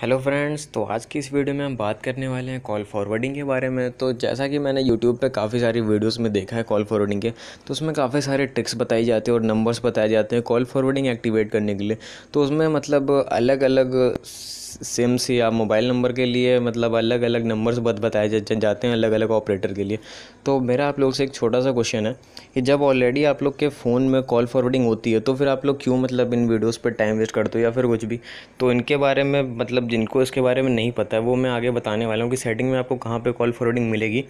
hello friends तो आज की इस वीडियो में हम बात करने वाले हैं कॉल फॉरवर्डिंग के बारे में तो जैसा कि मैंने यूट्यूब पे काफ़ी सारी वीडियोस में देखा है कॉल फॉरवर्डिंग के तो उसमें काफ़ी सारे ट्रिक्स बताई जाती है और नंबर्स बताए जाते हैं कॉल फॉरवर्डिंग एक्टिवेट करने के लिए तो उसमें मतलब अलग अलग सिम्स या मोबाइल नंबर के लिए मतलब अलग अलग नंबर्स बद बताए जाते हैं अलग अलग ऑपरेटर के लिए तो मेरा आप लोग से एक छोटा सा क्वेश्चन है कि जब ऑलरेडी आप लोग के फ़ोन में कॉल फॉरवर्डिंग होती है तो फिर आप लोग क्यों मतलब इन वीडियोज़ पर टाइम वेस्ट करते हो या फिर कुछ भी तो इनके बारे में मतलब जिनको इसके बारे में नहीं पता है वो मैं आगे बताने वाला हूँ कि सेटिंग में आपको कहाँ पर कॉल फॉरवर्डिंग मिलेगी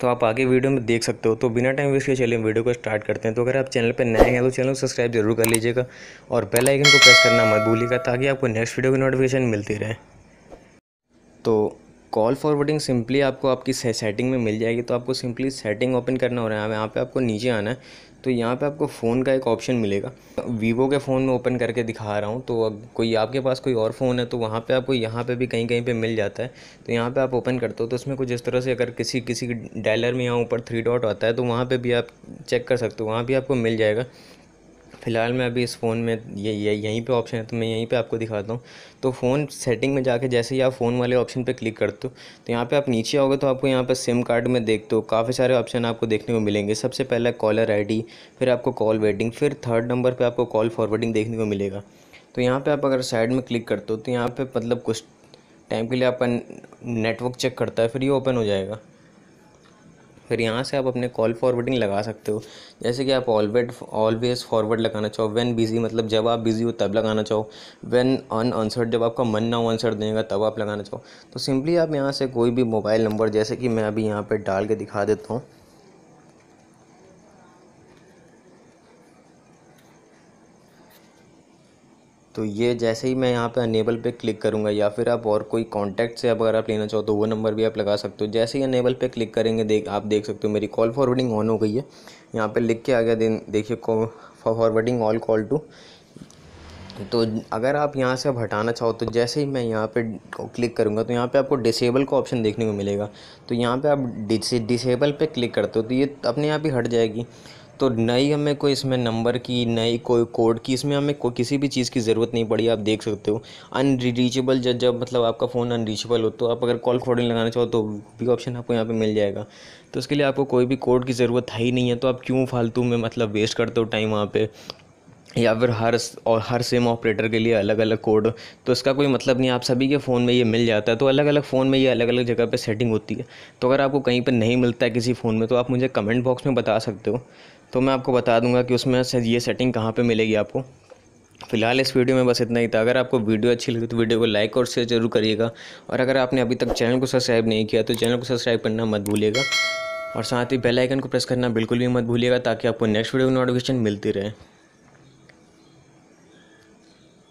तो आप आगे वीडियो में देख सकते हो तो बिना टाइम वेस्ट के चलिए वीडियो को स्टार्ट करते हैं तो अगर आप चैनल पर नए हैं तो चैनल को सब्सक्राइब जरूर कर लीजिएगा और बेल आइकन को प्रेस करना मत भूलिएगा ताकि आपको नेक्स्ट वीडियो की नोटिफिकेशन मिलती रहे तो कॉल फॉरवर्डिंग सिंपली आपको आपकी सेटिंग में मिल जाएगी तो आपको सिंपली सेटिंग ओपन करना हो रहा है यहाँ पे आपको नीचे आना है तो यहाँ पे आपको फ़ोन का एक ऑप्शन मिलेगा वीवो के फ़ोन में ओपन करके दिखा रहा हूँ तो अब कोई आपके पास कोई और फ़ोन है तो वहाँ पे आपको यहाँ पे भी कहीं कहीं पे मिल जाता है तो यहाँ पे आप ओपन करते हो तो उसमें कुछ इस तरह से अगर किसी किसी डायलर में यहाँ ऊपर थ्री डॉट आता है तो वहाँ पर भी आप चेक कर सकते हो वहाँ भी आपको मिल जाएगा फ़िलहाल मैं अभी इस फ़ोन में ये यहीं पे ऑप्शन है तो मैं यहीं पे आपको दिखाता हूँ तो फ़ोन सेटिंग में जाके जैसे ही आप फ़ोन वाले ऑप्शन पे क्लिक करते हो तो यहाँ पे आप नीचे आओगे तो आपको यहाँ पे सिम कार्ड में देखते हो काफ़ी सारे ऑप्शन आपको देखने को मिलेंगे सबसे पहले कॉलर आई फिर आपको कॉल वेटिंग फिर थर्ड नंबर पर आपको कॉल फॉरवर्डिंग देखने को मिलेगा तो यहाँ पर आप अगर साइड में क्लिक करते हो तो यहाँ पर मतलब कुछ टाइम के लिए आपका नेटवर्क चेक करता है फिर ये ओपन हो जाएगा फिर यहाँ से आप अपने कॉल फॉरवर्डिंग लगा सकते हो जैसे कि आप ऑलवेड ऑलवेज फॉरवर्ड लगाना चाहो वैन बिज़ी मतलब जब आप बिज़ी हो तब लगाना चाहो वैन अन आंसर्ड जब आपका मन ना हो आंसर देगा तब आप लगाना चाहो तो सिंपली आप यहाँ से कोई भी मोबाइल नंबर जैसे कि मैं अभी यहाँ पर डाल के दिखा देता हूँ तो ये जैसे ही मैं यहाँ पे अनेबल पे क्लिक करूँगा या फिर आप और कोई कॉन्टैक्ट से अगर आप लेना चाहो तो वो नंबर भी आप लगा सकते हो जैसे ही अनेबल पे क्लिक करेंगे देख आप देख सकते हो मेरी कॉल फॉरवर्डिंग ऑन हो गई है यहाँ पे लिख के आ गया देखिए फॉरवर्डिंग ऑल कॉल टू तो अगर आप यहाँ से अब हटाना चाहो तो जैसे ही मैं यहाँ पे क्लिक करूँगा तो यहाँ पे आपको डिसेबल का ऑप्शन देखने को मिलेगा तो यहाँ पे आप डिसेबल पे क्लिक करते हो तो ये अपने आप ही हट जाएगी तो नई हमें कोई इसमें नंबर की नई कोई कोड की इसमें हमें को किसी भी चीज़ की ज़रूरत नहीं पड़ी आप देख सकते हो अनरीचेबल जब जब मतलब आपका फ़ोन अनरीचेबल हो तो आप अगर कॉल फॉरवर्डिंग लगाना चाहो तो भी ऑप्शन आपको यहाँ पे मिल जाएगा तो उसके लिए आपको कोई भी कोड की ज़रूरत है ही नहीं है तो आप क्यों फालतू में मतलब वेस्ट करते हो टाइम वहाँ पर या फिर हर और हर सिम ऑपरेटर के लिए अलग अलग कोड तो इसका कोई मतलब नहीं आप सभी के फ़ोन में ये मिल जाता है तो अलग अलग फ़ोन में ये अलग अलग जगह पे सेटिंग होती है तो अगर आपको कहीं पर नहीं मिलता है किसी फ़ोन में तो आप मुझे कमेंट बॉक्स में बता सकते हो तो मैं आपको बता दूंगा कि उसमें से ये सेटिंग कहाँ पर मिलेगी आपको फिलहाल इस वीडियो में बस इतना ही था अगर आपको वीडियो अच्छी लगी तो वीडियो को लाइक और शेयर जरूर करिएगा और अगर आपने अभी तक चैनल को सब्सक्राइब नहीं किया तो चैनल को सब्सक्राइब करना मत भूलिएगा और साथ ही बेल आइकन को प्रेस करना बिल्कुल भी मत भूलिएगा ताकि आपको नेक्स्ट वीडियो की नोटिफिकेशन मिलती रहे